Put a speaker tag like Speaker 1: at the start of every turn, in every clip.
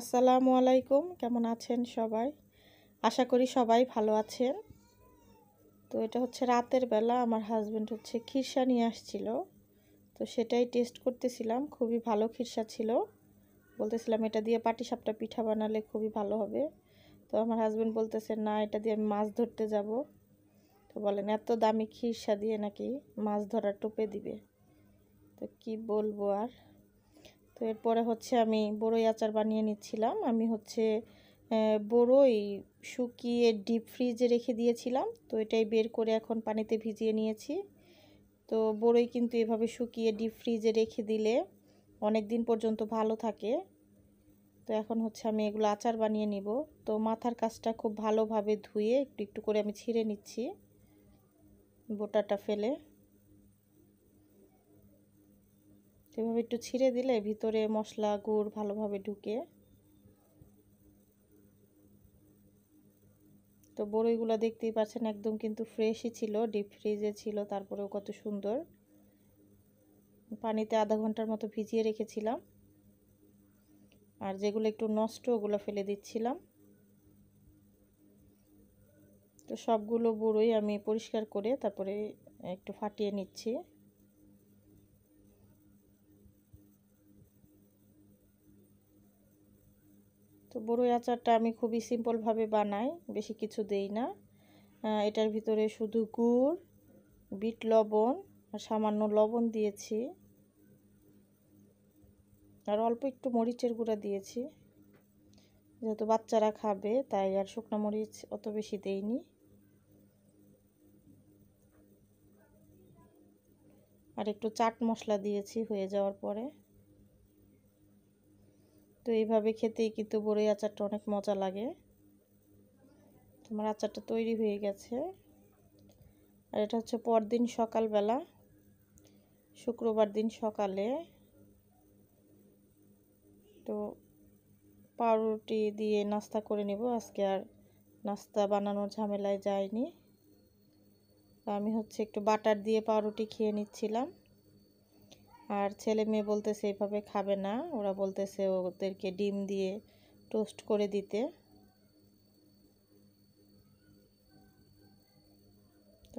Speaker 1: আসসালামু আলাইকুম কেমন আছেন সবাই আশা করি সবাই ভালো আছেন তো এটা হচ্ছে রাতের বেলা আমার হাজব্যান্ড হচ্ছে খিরসা নিয়ে আসছিল তো সেটাই টেস্ট করতেছিলাম খুবই ভালো খিরসা ছিল বলতেছিলাম এটা দিয়ে পাটিসাপটা পিঠা বানালে খুবই ভালো হবে তো আমার হাজব্যান্ড বলতেছে না এটা দিয়ে আমি মাছ ধরতে যাব তো বলেন এত দামি খিরসা দিয়ে নাকি মাছ ধরার টোপে দিবে তো কি বলবো আর তো এরপরে হচ্ছে আমি বড়ই আচার বানিয়ে নিচ্ছিলাম আমি হচ্ছে বড়ই শুকিয়ে ডিপ ফ্রিজে রেখে দিয়েছিলাম তো এটাই বের করে এখন পানিতে ভিজিয়ে নিয়েছি তো বড়ই কিন্তু এভাবে শুকিয়ে ডিপ ফ্রিজে রেখে দিলে অনেক দিন পর্যন্ত ভালো থাকে তো এখন হচ্ছে আমি এগুলো আচার বানিয়ে নিব তো মাথার কাজটা খুব ভালোভাবে ধুয়ে একটু একটু করে আমি ছিঁড়ে নিচ্ছি বোটাটা ফেলে এভাবে একটু ছিঁড়ে দিলে ভিতরে মশলা গুড় ভালোভাবে ঢুকে তো বড়ইগুলো দেখতেই পাচ্ছেন একদম কিন্তু ফ্রেশই ছিল ডিপ ফ্রিজে ছিল তারপরেও কত সুন্দর পানিতে আধা ঘন্টার মতো ভিজিয়ে রেখেছিলাম আর যেগুলো একটু নষ্ট ওগুলো ফেলে দিচ্ছিলাম তো সবগুলো বড়ই আমি পরিষ্কার করে তারপরে একটু ফাটিয়ে নিচ্ছি তো বড়ই আচারটা আমি খুবই সিম্পলভাবে বানাই বেশি কিছু দেই না এটার ভিতরে শুধু গুড় বিট লবণ আর সামান্য লবণ দিয়েছি আর অল্প একটু মরিচের গুঁড়া দিয়েছি যেহেতু বাচ্চারা খাবে তাই আর শুকনো মরিচ অত বেশি দেইনি আর একটু চাট মশলা দিয়েছি হয়ে যাওয়ার পরে তো এইভাবে খেতেই কিন্তু বড়ই আচারটা অনেক মজা লাগে তোমার আচারটা তৈরি হয়ে গেছে আর এটা হচ্ছে পরদিন সকালবেলা শুক্রবার দিন সকালে তো পাউরুটি দিয়ে নাস্তা করে নেব আজকে আর নাস্তা বানানোর ঝামেলায় যায়নি আমি হচ্ছে একটু বাটার দিয়ে পাউরুটি খেয়ে নিচ্ছিলাম আর ছেলে মেয়ে বলতেছে এইভাবে খাবে না ওরা বলতেছে ওদেরকে ডিম দিয়ে টোস্ট করে দিতে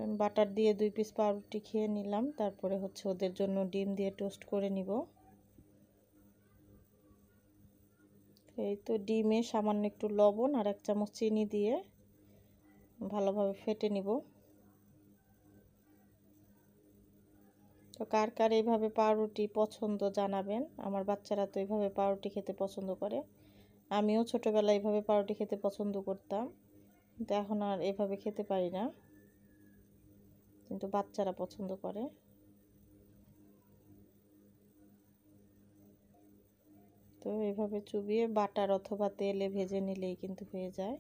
Speaker 1: আমি বাটার দিয়ে দুই পিস পাউরুটি খেয়ে নিলাম তারপরে হচ্ছে ওদের জন্য ডিম দিয়ে টোস্ট করে নিব এই তো ডিমে সামান্য একটু লবণ আর এক চামচ চিনি দিয়ে ভালোভাবে ফেটে নিব তো কার কার এইভাবে পাউরুটি পছন্দ জানাবেন আমার বাচ্চারা তো এইভাবে পাউরুটি খেতে পছন্দ করে আমিও ছোটোবেলায় এইভাবে পাউরুটি খেতে পছন্দ করতাম কিন্তু এখন আর এভাবে খেতে পারি না কিন্তু বাচ্চারা পছন্দ করে তো এভাবে চুবিয়ে বাটার অথবা তেলে ভেজে নিলেই কিন্তু হয়ে যায়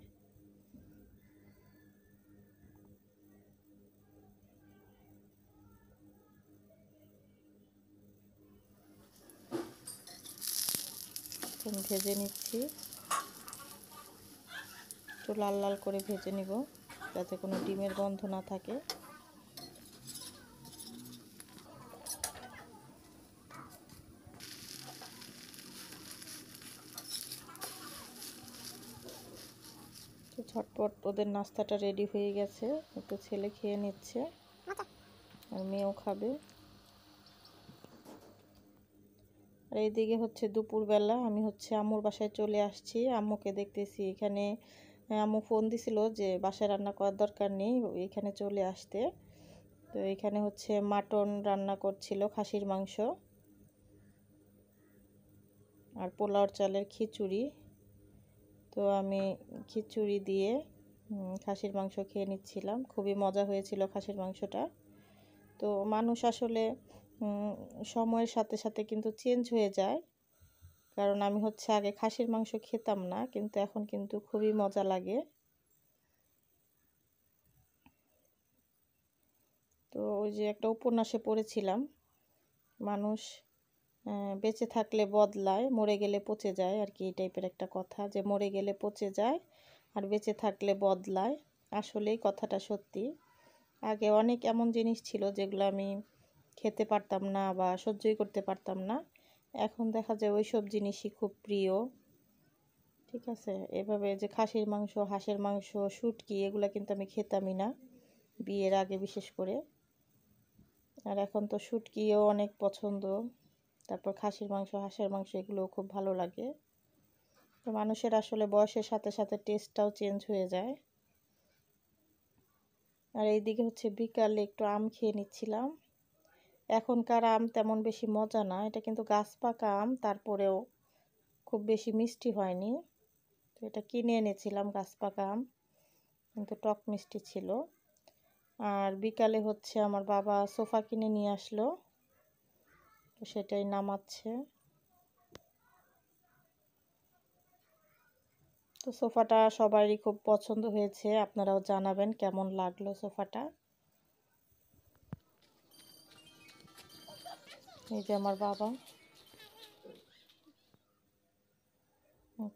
Speaker 1: এখন ভেজে নিচ্ছি একটু লাল লাল করে ভেজে নিব যাতে কোনো ডিমের গন্ধ না থাকে তো ঝটপট ওদের নাস্তাটা রেডি হয়ে গেছে একটু ছেলে খেয়ে নিচ্ছে আর মেয়েও খাবে আর এইদিকে হচ্ছে দুপুরবেলা আমি হচ্ছে আম্মুর বাসায় চলে আসছি আম্মুকে দেখতেছি এখানে আম্মু ফোন দিছিল যে বাসায় রান্না করার দরকার নেই এখানে চলে আসতে তো এখানে হচ্ছে মাটন রান্না করছিল খাসির মাংস আর পোলাওর চালের খিচুড়ি তো আমি খিচুড়ি দিয়ে খাসির মাংস খেয়ে নিচ্ছিলাম খুবই মজা হয়েছিল খাসির মাংসটা তো মানুষ আসলে সময়ের সাথে সাথে কিন্তু চেঞ্জ হয়ে যায় কারণ আমি হচ্ছে আগে খাসির মাংস খেতাম না কিন্তু এখন কিন্তু খুবই মজা লাগে তো ওই যে একটা উপন্যাসে পড়েছিলাম মানুষ বেঁচে থাকলে বদলায় মরে গেলে পচে যায় আর কি এই টাইপের একটা কথা যে মরে গেলে পচে যায় আর বেঁচে থাকলে বদলায় আসলেই কথাটা সত্যি আগে অনেক এমন জিনিস ছিল যেগুলো আমি খেতে পারতাম না বা সহ্যই করতে পারতাম না এখন দেখা যায় ওই সব জিনিসই খুব প্রিয় ঠিক আছে এভাবে যে খাসির মাংস হাঁসের মাংস শুটকি এগুলো কিন্তু আমি খেতামই না বিয়ের আগে বিশেষ করে আর এখন তো শুটকিও অনেক পছন্দ তারপর খাসির মাংস হাঁসের মাংস এগুলোও খুব ভালো লাগে তো মানুষের আসলে বয়সের সাথে সাথে টেস্টটাও চেঞ্জ হয়ে যায় আর এইদিকে হচ্ছে বিকালে একটু আম খেয়ে নিচ্ছিলাম এখনকার আম তেমন বেশি মজা না এটা কিন্তু গাছ পাকা আম তারপরেও খুব বেশি মিষ্টি হয়নি তো এটা কিনে এনেছিলাম গাছ পাকা আম কিন্তু টক মিষ্টি ছিল আর বিকালে হচ্ছে আমার বাবা সোফা কিনে নিয়ে আসলো তো সেটাই নামাচ্ছে তো সোফাটা সবারই খুব পছন্দ হয়েছে আপনারাও জানাবেন কেমন লাগলো সোফাটা এই যে আমার বাবা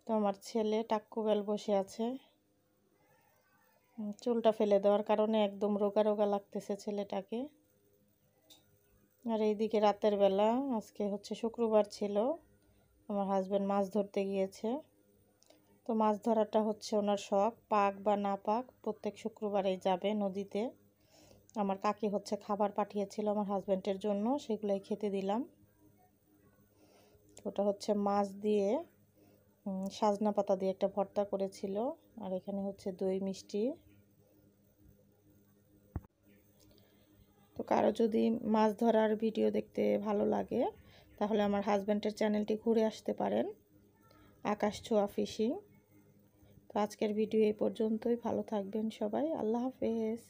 Speaker 1: তো আমার ছেলে টাক্কুবেল বসে আছে চুলটা ফেলে দেওয়ার কারণে একদম রোগা রোগা লাগতেছে ছেলেটাকে আর এইদিকে রাতের বেলা আজকে হচ্ছে শুক্রবার ছিল আমার হাজব্যান্ড মাছ ধরতে গিয়েছে তো মাছ ধরাটা হচ্ছে ওনার শখ পাক বা না পাক প্রত্যেক শুক্রবারেই যাবে নদীতে আমার কাকি হচ্ছে খাবার পাঠিয়েছিল আমার হাজব্যান্ডের জন্য সেগুলোই খেতে দিলাম ওটা হচ্ছে মাছ দিয়ে সাজনা পাতা দিয়ে একটা ভর্তা করেছিল আর এখানে হচ্ছে দই মিষ্টি তো কারো যদি মাছ ধরার ভিডিও দেখতে ভালো লাগে তাহলে আমার হাজব্যান্ডের চ্যানেলটি ঘুরে আসতে পারেন আকাশ ছোঁয়া ফিশিং তো আজকের ভিডিও এই পর্যন্তই ভালো থাকবেন সবাই আল্লাহ হাফেজ